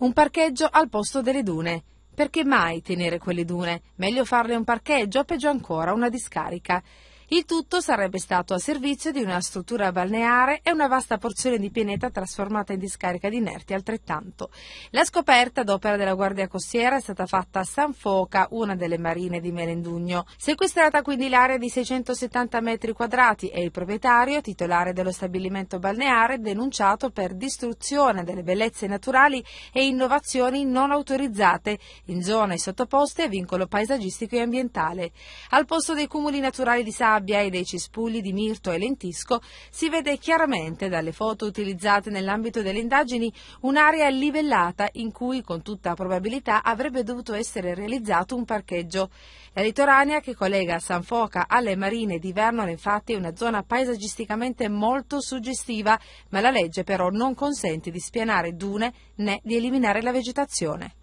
Un parcheggio al posto delle dune. Perché mai tenere quelle dune? Meglio farle un parcheggio o peggio ancora una discarica. Il tutto sarebbe stato a servizio di una struttura balneare e una vasta porzione di pianeta trasformata in discarica di inerti altrettanto. La scoperta d'opera della Guardia Costiera è stata fatta a San Foca, una delle marine di Melendugno. Sequestrata quindi l'area di 670 metri quadrati e il proprietario, titolare dello stabilimento balneare, denunciato per distruzione delle bellezze naturali e innovazioni non autorizzate in zone sottoposte a vincolo paesaggistico e ambientale. Al posto dei cumuli naturali di Savio sabbia e dei cespugli di mirto e lentisco, si vede chiaramente dalle foto utilizzate nell'ambito delle indagini un'area livellata in cui con tutta probabilità avrebbe dovuto essere realizzato un parcheggio. La litoranea che collega San Foca alle marine di Vernon infatti è una zona paesaggisticamente molto suggestiva, ma la legge però non consente di spianare dune né di eliminare la vegetazione.